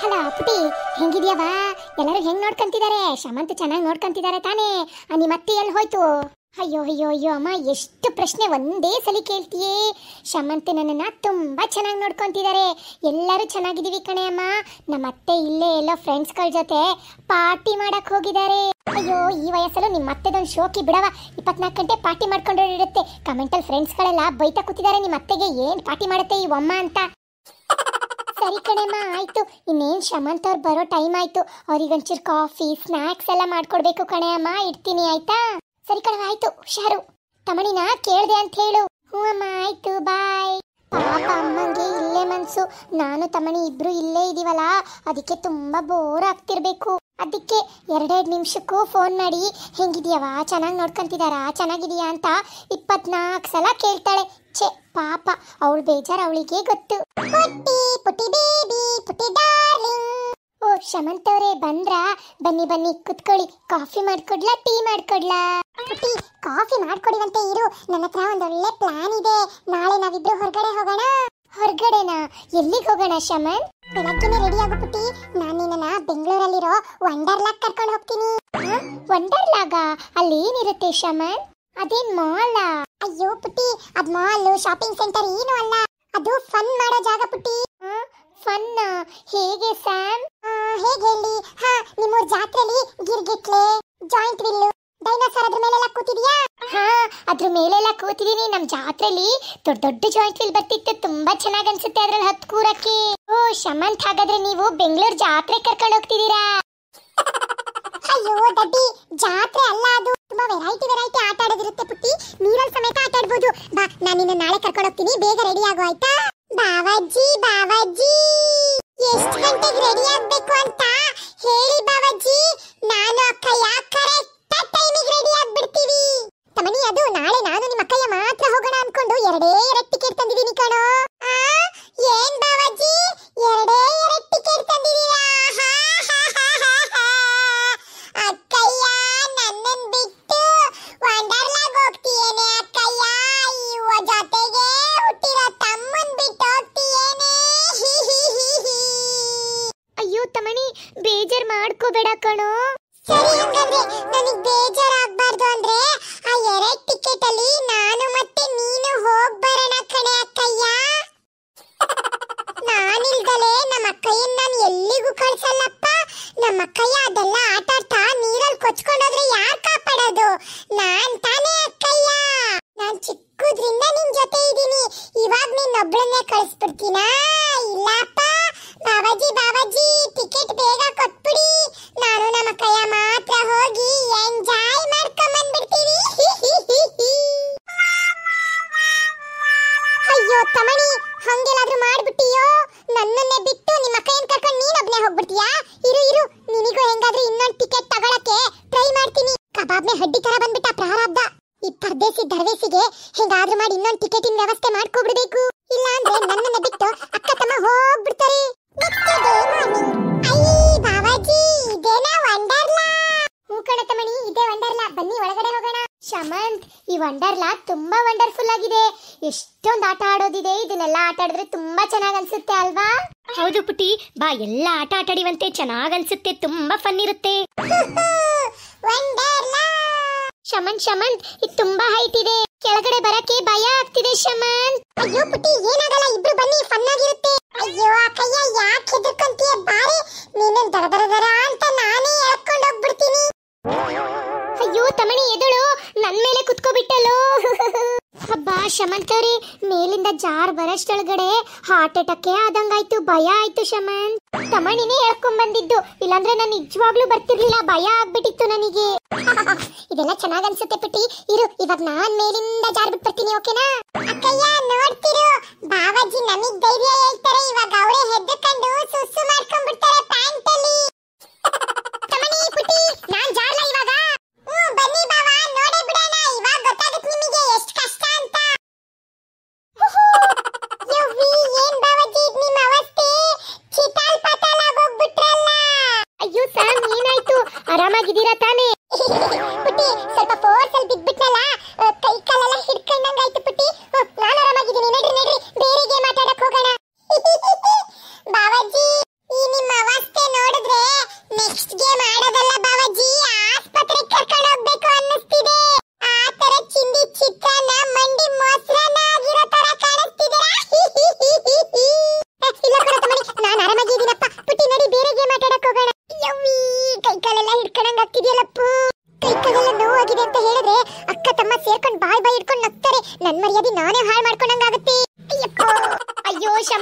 hello ಪುಟಿ ಹೆಂಗಿದ್ಯಾವ ಎಲ್ಲರೂ ಹೆಂಗ್ ನೋಡ್ಕಂತಿದ್ದಾರೆ ಶಮಂತ್ ಚೆನ್ನಾಗಿ ನೋಡ್ಕಂತಿದ್ದಾರೆ ತಾನೇ ನಿಮ್ಮ ಅತ್ತೆ ಎಲ್ಲಿ ಹೋಯ್ತು ಅಯ್ಯೋ ಅಯ್ಯೋ ಅಯ್ಯೋ ಅಮ್ಮ ಎಷ್ಟು ಪ್ರಶ್ನೆ ಒಂದೇ ಸಲ ಕೇಳ್ತೀಯೇ ಶಮಂತ್ ನನ್ನನ್ನು ತುಂಬಾ ಚೆನ್ನಾಗಿ ನೋಡ್ಕೊಂತಿದ್ದಾರೆ ಎಲ್ಲರೂ ಚೆನ್ನಾಗಿದೀವಿ ಕಣೆ ಅಮ್ಮ ನಮ್ಮ ಅತ್ತೆ ಇಲ್ಲೇ ಫ್ರೆಂಡ್ಸ್ ಫ್ರೆಂಡ್ಸ್ಗಳ ಜೊತೆ ಪಾರ್ಟಿ ಮಾಡಕ್ ಹೋಗಿದ್ದಾರೆ ಅಯ್ಯೋ ಈ ವಯಸ್ಸಲ್ಲೂ ನಿಮ್ಮ ಅತ್ತೆದೊಂದು ಶೋಕಿ ಬಿಡವ ಇಪ್ಪತ್ನಾಲ್ಕು ಗಂಟೆ ಪಾರ್ಟಿ ಮಾಡ್ಕೊಂಡಿರುತ್ತೆ ಫ್ರೆಂಡ್ಸ್ ಫ್ರೆಂಡ್ಸ್ಗಳೆಲ್ಲ ಬೈತಾ ಕೂತಿದ್ದಾರೆ ನಿಮ್ಮ ಅತ್ತೆಗೆ ಏನ್ ಪಾರ್ಟಿ ಮಾಡುತ್ತೆ ಈ ಅಮ್ಮ ಅಂತ ಸರಿ ಕಣೆಮ್ಮ ಆಯ್ತು ಇನ್ನೇನು ಶಮಂತ್ ಅವ್ರು ಬರೋ ಟೈಮ್ ಆಯ್ತು ಆಯಿತು ಅವ್ರಿಗೊಂಚೂರು ಕಾಫಿ ಸ್ನಾಕ್ಸ್ ಎಲ್ಲ ಮಾಡ್ಕೊಡ್ಬೇಕು ಕಣೆ ಅಮ್ಮ ಇಡ್ತೀನಿ ಆಯ್ತಾ ಸರಿ ಕಣವ ಆಯ್ತು ಹುಷಾರು ತಮಣಿನ ಕೇಳಿದೆ ಅಂತ ಹೇಳು ಹ್ಞೂ ಅಮ್ಮ ಆಯ್ತು ಬಾಯ್ ಪಾಪ ಇಲ್ಲೇ ಮನ್ಸು ನಾನು ತಮ್ಮಣಿ ಇಬ್ರು ಇಲ್ಲೇ ಇದೀವಲ್ಲ ಅದಕ್ಕೆ ತುಂಬಾ ಬೋರ್ ಆಗ್ತಿರ್ಬೇಕು ಅದಕ್ಕೆ ಎರಡೆರಡು ನಿಮಿಷಕ್ಕೂ ಫೋನ್ ಮಾಡಿ ಹೆಂಗಿದ್ಯಾವ ಚೆನ್ನಾಗಿ ನೋಡ್ಕೊಂತಿದಾರಾ ಚೆನ್ನಾಗಿದೆಯಾ ಅಂತ ಇಪ್ಪತ್ನಾಲ್ಕು ಸಲ ಕೇಳ್ತಾಳೆ ಛೆ ಪಾಪ ಅವಳು ಬೇಜಾರ್ ಅವಳಿಗೆ ಗೊತ್ತು ಪುಟ್ಟಿ ಪುಟ್ಟಿ ಬೇಬಿ ಪುಟ್ಟಿ ಡಾರ್ಲಿಂಗ್ ಓ ಶಮಂತ್ ಅವರೇ ಬಂದ್ರಾ ಬನ್ನಿ ಬನ್ನಿ ಕುತ್ಕೊಳ್ಳಿ ಕಾಫಿ ಮಾಡ್ಕೊಡ್ಲಾ ಟೀ ಮಾಡ್ಕೊಡ್ಲಾ ಟೀ ಕಾಫಿ ಮಾಡ್ಕೊಡಿವಂತೆ ಇರು ನನ್ನ ಹತ್ರ ಒಂದೊಳ್ಳೆ ಪ್ಲಾನ್ ಇದೆ ನಾಳೆ ನಾವಿಬ್ರು ಹೊರಗಡೆ ಹೋಗೋಣ ಹೊರಗಡೆನಾ ಎಲ್ಲಿಗೆ ಹೋಗೋಣ ಶಮನ್ ಬೆಳಗ್ಗೆನೆ ರೆಡಿ ಆಗ್ಬಿಟ್ಟಿ ನಾನು ನಿನ್ನ ಬೆಂಗಳೂರಲ್ಲಿರೋ ವಂಡರ್ಲಾಗ್ ಕರ್ಕೊಂಡು ಹೋಗ್ತೀನಿ ವಂಡರ್ಲಾಗ ಅಲ್ಲಿ ಏನಿರುತ್ತೆ ಶಮನ್ ಅದೇನ್ ಮಾಲ್ ಅಯ್ಯೋ ಪುಟ್ಟಿ ಅದ್ ಮಾಲ್ ಶಾಪಿಂಗ್ ಸೆಂಟರ್ ಏನು ಅಲ್ಲ ಅದು ಫನ್ ಮಾಡೋ ಜಾಗ ಪುಟ್ಟಿ ಫನ್ ಹೇಗೆ ಸ್ಯಾಮ್ ಹೇಗೆ ಹೇಳಿ ಹಾ ನಿಮ್ಮೂರ್ ಜಾತ್ರೆಲಿ ಗಿರ್ಗಿಟ್ಲೆ ಜಾಯಿಂಟ್ ವಿಲ್ಲು ಡೈನೋಸಾರ್ ಅದ್ರ ಮೇಲೆಲ್ಲ ಕೂತಿದ್ಯಾ ಹಾ ಅದ್ರ ಮೇಲೆಲ್ಲ ಕೂತಿದೀನಿ ನಮ್ಮ ಜಾತ್ರೆಲಿ ದೊಡ್ಡ ದೊಡ್ಡ ಜಾಯಿಂಟ್ ವಿಲ್ ಬರ್ತಿತ್ತು ತುಂಬಾ ಚೆನ್ನಾಗಿ ಅನ್ಸುತ್ತೆ ಅದ್ರಲ್ಲಿ ಹತ್ತು ಕೂರಕ್ಕೆ ಓ ಶಮಂತ್ ಹಾಗಾದ್ರೆ ನೀವು ಬೆಂಗಳೂರು ಜಾತ್ರೆ ಕರ್ಕೊಂಡು ಹೋಗ್ತಿದೀರಾ ಅಯ್ಯೋ ದಡ್ಡಿ ಜಾತ್ರೆ ಅಲ್ಲ ಅದು ತುಂಬಾ ವೆರೈಟಿ ವೆರೈಟಿ ಆಟ ಆಡೋದಿರುತ್ತೆ ಪುಟ್ಟಿ ನೀರಲ್ಲಿ ಸಮೇತ ಆಟ ಆಡ್ಬೋದು ಬಾ ನಾನು ನಿನ್ನ ನಾಳೆ ಕರ್ಕೊಂಡು ಹೋಗ್ತೀನಿ ಬೇಗ ರೆಡಿ ಆಗು ಆಯ್ತಾ ಬಾವಾಜಿ ಬಾವಾಜಿ ಎಷ್ಟು ಗಂಟೆಗೆ ರೆಡಿ ಆಗ್ಬೇಕು ಅಂತ ಹೇಳಿ ಬಾವಾಜಿ ನಾನು ಅಕ್ಕಯ್ಯ ಕರೆಕ್ಟ್ ಟೈಮಿಗೆ ರೆಡಿ ಆಗ್ಬಿಡ್ತೀವಿ ತಮನಿ ಅದು ನಾಳೆ ನಾನು ನಿಮ್ಮ ಅಕ್ಕಯ್ಯ ಮಾತ್ರ ಹೋಗೋಣ ಅನ್ಕೊಂಡು ಎರಡೇ ಎರಡು ಟಿಕೆಟ್ ತಂದಿದ್ದೀನಿ ಮಾಡ್ಕೋಬೇಡ ಕಣೋ ಸರಿ ಹಂಗಂದ್ರೆ ನನಗೆ ಅಂದ್ರೆ ಆ ಎರಡ್ ಟಿಕೆಟ್ ಅಲ್ಲಿ ನಾನು ಮತ್ತೆ ನೀನು ಹೋಗ್ ಬರೋಣ ಕಣೆ ಅಕ್ಕಯ್ಯ ನಾನಿಲ್ದಲೆ ನಮ್ಮ ಅಕ್ಕಯ್ಯನ ನಾನು ಎಲ್ಲಿಗೂ ಕಳ್ಸಲ್ಲಪ್ಪ ನಮ್ಮ ಅಕ್ಕಯ್ಯ ಅದೆಲ್ಲ ಆಟ ಆಡ್ತಾ ನೀರಲ್ಲಿ ಕೊಚ್ಕೊಂಡೋದ್ರೆ ಯಾರು ಕಾಪಾಡೋದು ನಾನ್ ತಾನೇ ಅಕ್ಕಯ್ಯ ನಾನ್ ಚಿಕ್ಕದ್ರಿಂದ ನಿನ್ ಜೊತೆ ಇದ್ದೀನಿ ಇವಾಗ ನೀನ್ ಒಬ್ಳನ್ನೇ ಕಳಿಸ್ಬಿಡ್ತೀನಾ ಇಲ್ಲಪ್ಪ ಬಾಬಾಜಿ ಬಾಬಾ ಇರು ಇರು ನಿನಗೂ ಹೆಂಗಾದ್ರೂ ಇನ್ನೊಂದು ಟಿಕೆಟ್ ತಗೊಳಕ್ಕೆ ಟ್ರೈ ಮಾಡ್ತೀನಿ ಕಬಾಬ್ನೆ ಹಡ್ಡಿ ತರ ಬಂದ್ಬಿಟ್ಟ ಪ್ರಾರಬ್ಧ ಈ ಪರ್ದೇಸಿ ದರ್ವೇಸಿಗೆ ಹೆಂಗಾದ್ರೂ ಮಾಡಿ ಇನ್ನೊಂದು ಟಿಕೆಟಿನ ವ್ಯವಸ್ಥೆ ಮಾಡ್ಕೊಬಿಡ್ಬೇಕು ಇಲ್ಲ ಅಂದ್ರೆ ನನ್ನನ್ನ ಬಿಟ್ಟು ಅಕ್ಕ ತಮ್ಮ ಹೋಗ್ಬಿಡ್ತಾರೆ ಬಾಬಾಜಿ ಇದೇನಾ ಶಮಂತ್ ಈ ವಂಡರ್ಲಾ ತುಂಬಾ ವಂಡರ್ಫುಲ್ ಆಗಿದೆ ಎಷ್ಟೊಂದು ಆಟ ಆಡೋದಿದೆ ಇದನ್ನೆಲ್ಲ ಆಟ ಆಡಿದ್ರೆ ತುಂಬಾ ಚೆನ್ನಾಗಿ ಅನ್ಸುತ್ತೆ ಅಲ್ವಾ ಹೌದು ಪುಟಿ ಬಾ ಎಲ್ಲ ಆಟ ಆಟಾಡಿವಂತೆ ಚೆನ್ನಾಗಿ ಅನ್ಸುತ್ತೆ ತುಂಬಾ ಫನ್ ಇರುತ್ತೆ ಶಮಂತ್ ಶಮಂತ್ ಇದು ತುಂಬಾ ಹೈಟ್ ಇದೆ ಕೆಳಗಡೆ ಬರಕ್ಕೆ ಭಯ ಆಗ್ತಿದೆ ಶಮಂತ್ ಅಯ್ಯೋ ಪುಟಿ ಏನಾಗಲ್ಲ ಇಬ್ರು ಬನ್ನಿ ಫನ್ ಆಗಿರುತ್ತೆ ಅಯ್ಯೋ ಅಕ್ಕಯ್ಯ ಯಾಕೆ ಹೆದರ್ಕೊಂತೀಯ ಬಾರೆ ನೀನು ದರ ದರ ದರ ಅಂತ ನಾನೇ ಎಳ್ಕೊಂಡು ಹೋಗ್ಬಿಡ್ತೀನಿ ಅಯ್ಯೋ ತಮಣಿ ಎದಳು ನನ್ ಮೇಲೆ ಕುತ್ಕೋಬಿಟ್ಟಲು ಅಬ್ಬಾ ಶಮಂತವ್ರಿ ಮೇಲಿಂದ ಜಾರ್ ಬರಷ್ಟೊಳಗಡೆ ಹಾರ್ಟ್ ಅಟ್ಯಾಕೇ ಆದಂಗಾಯ್ತು ಭಯ ಆಯ್ತು ಶಮಂತ್ ತಮಣಿನೇ ಹೇಳ್ಕೊಂಡ್ ಬಂದಿದ್ದು ಇಲ್ಲಾಂದ್ರೆ ನಾನು ನಿಜವಾಗ್ಲೂ ಬರ್ತಿರ್ಲಿಲ್ಲ ಭಯ ಆಗ್ಬಿಟ್ಟಿತ್ತು ನನಗೆ ಇದೆಲ್ಲ ಚೆನ್ನಾಗ್ ಅನ್ಸುತ್ತೆ ಬಿಟ್ಟಿ ಇರು ಇವಾಗ ನಾನ್ ಮೇಲಿಂದ ಜಾರ್ ಬಿಟ್ಟು ಓಕೆನಾ ಅಕ್ಕಯ್ಯ ನೋಡ್ತಿರು ಬಾವಾಜಿ ನಮಗ್ ಧೈರ್ಯ ಹೇಳ್ತಾರೆ ಇವಾಗ ಅವರೇ ಹೆದ್ದಕೊಂಡು ಸುಸ್ಸು ಮಾಡ್ಕೊಂಡ್ಬಿಡ್ತಾರೆ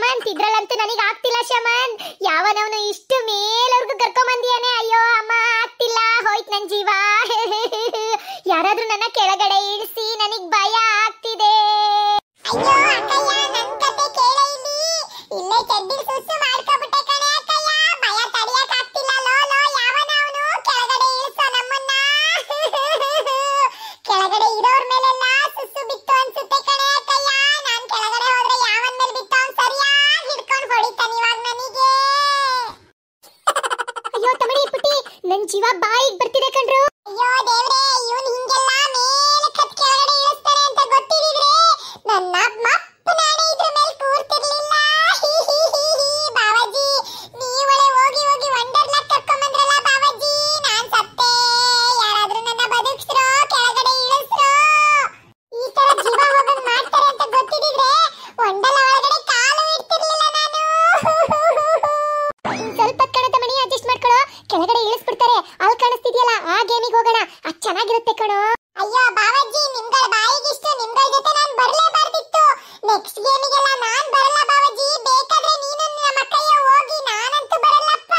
ಶಮನ್ ಇದ್ರಲ್ಲಂತೂ ನನಗೆ ಆಗ್ತಿಲ್ಲ ಶಮನ್ ಯಾವನವನು ಇಷ್ಟು ಮೇಲವರೆಗೂ ಕರ್ಕೊಂಬಂದಿಯಾನೆ ಅಯ್ಯೋ ಅಮ್ಮ ಆಗ್ತಿಲ್ಲ ಹೋಯ್ತು ನನ್ನ ಜೀವ ಯಾರಾದ್ರೂ ನನ್ನ ಕೆಳಗಡೆ ಇಳಿಸಿ ನನಗೆ ಭಯ ಅಯ್ಯೋ ತಮಣಿ ಪುಟ್ಟಿ ನನ್ ಜೀವ ಬಾಯಿಗೆ ಬರ್ತಿದೆ ಕಣ್ರು ಅಯ್ಯೋ ದೇವ್ರೇ ಅಲ್ಲಿ ಕಾಣಿಸ್ತಿದ್ಯಲ್ಲ ಆ ಗೇಮಿಗೆ ಹೋಗೋಣ ಅದು ಚೆನ್ನಾಗಿರುತ್ತೆ ಕಣೋ ಅಯ್ಯೋ ಬಾವಾಜಿ ನಿಮ್ಗಳ ಬಾಯಿಗೆ ಇಷ್ಟ ನಿಮ್ಗಳ ಜೊತೆ ನಾನು ಬರಲೇಬಾರ್ದಿತ್ತು ನೆಕ್ಸ್ಟ್ ಗೇಮಿಗೆಲ್ಲ ನಾನು ಬರಲ್ಲ ಬಾವಾಜಿ ಬೇಕಾದ್ರೆ ನೀನು ನಮ್ಮ ಕೈಯ ಹೋಗಿ ನಾನಂತೂ ಬರಲ್ಲಪ್ಪ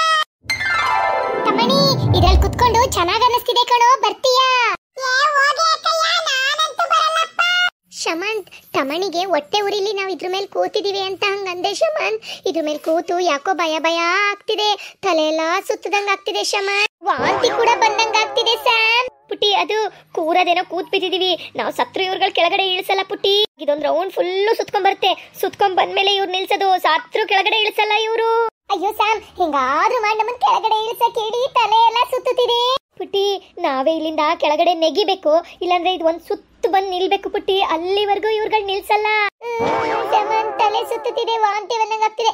ತಮಣಿ ಇದ್ರಲ್ಲಿ ಕುತ್ಕೊಂಡು ಚೆನ್ನಾಗಿ ಅನಿಸ್ತಿದೆ ಕಣೋ ಬರ್ತೀಯಾ ಶಮಂತ್ ತಮಣಿಗೆ ಹೊಟ್ಟೆ ಉರಿಲಿ ನಾವು ಇದ್ರ ಮೇಲೆ ಕೂತಿದೀವಿ ಅಂತ ಹಂಗ ಅಂದೆ ಶಮಂತ್ ಇದ್ರ ಮೇಲೆ ಕೂತು ಯಾಕೋ ಭಯ ಭಯ ಆಗ್ತಿದೆ ತಲೆ ಎಲ್ಲಾ ಸುತ್ತದಂಗ ಆಗ್ತಿದೆ ಶಮಂತ್ ವಾಂತಿ ಕೂಡ ಬಂದಂಗಾಗ್ತಿದೆ ಸ್ಯಾಮ್ ಪುಟ್ಟಿ ಅದು ಕೂರದೇನೋ ಕೂತ್ ಬಿದ್ದಿದೀವಿ ನಾವು ಸತ್ರು ಇವ್ರಗಳ ಕೆಳಗಡೆ ಇಳಿಸಲ್ಲ ಪುಟ್ಟಿ ಇದೊಂದ್ ರೌಂಡ್ ಫುಲ್ ಸುತ್ಕೊಂಡ್ ಬರುತ್ತೆ ಸುತ್ಕೊಂಡ್ ಬಂದ್ಮೇಲೆ ಇವ್ರು ನಿಲ್ಸೋದು ಸತ್ರು ಕೆಳಗಡೆ ಇಳಿಸಲ್ಲ ಇವ್ರು ಅಯ್ಯೋ ಸ್ಯಾಮ್ ಹಿಂಗಾದ್ರೂ ಮಾಡಿ ನಮ್ಮನ್ ಕೆಳಗಡೆ ಇಳಿಸಕ್ಕೆ ಇಡೀ ತಲೆ ಎಲ್ಲ ಸುತ್ತುತ್ತಿದೆ ಪುಟ್ಟಿ ನಾವೇ ಇಲ್ಲಿಂದ ಕೆಳಗಡೆ ನೆಗಿಬೇಕು ಇಲ್ಲಾಂದ್ರೆ ಇದು ಒಂದ್ ಸುತ್ತ ಬಂದ್ ನಿಲ್ಬೇಕು ಪುಟ್ಟಿ ಅಲ್ಲಿವರೆಗೂ ಇವ್ರಗಳ್ ನಿಲ್ಸಲ್ಲ ತಲೆ ಸುತ್ತುತ್ತಿದೆ ವಾಂತಿ ಬಂದಂಗಾಗ್ತಿದೆ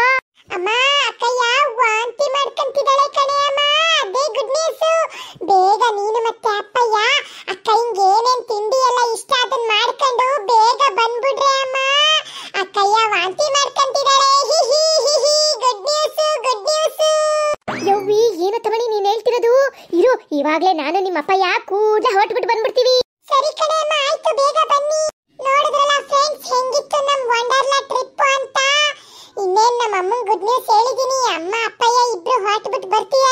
ಆಯ್ತು ಇವಾಗ್ಲೇ ನಾನು ನಿಮ್ಮ ಯಾಕ ಕೂಡ ಹೊಟ್ಬಿಟ್ಟು ಬಂದ್ಬಿಡ್ತೀವಿ ಸರಿ ಕಣೆ ಅಮ್ಮ ಆಯ್ತು ಬೇಗ ಬನ್ನಿ ನೋಡಿದ್ರಲ್ಲ ಫ್ರೆಂಡ್ಸ್ ಹೆಂಗಿತ್ತು ನಮ್ ವಂಡರ್ಲಾ ಟ್ರಿಪ್ ಅಂತ ಇನ್ನೇನ್ ನಮ್ಮ ಅಮ್ಮನ್ ಗುಡ್ ನ್ಯೂಸ್ ಹೇಳಿದೀನಿ ಅಮ್ಮ ಅಪ್ಪಯ್ಯ ಇಬ್ರು ಹೊಟ್ಬಿಟ್ಟು ಬರ್ತೀಯ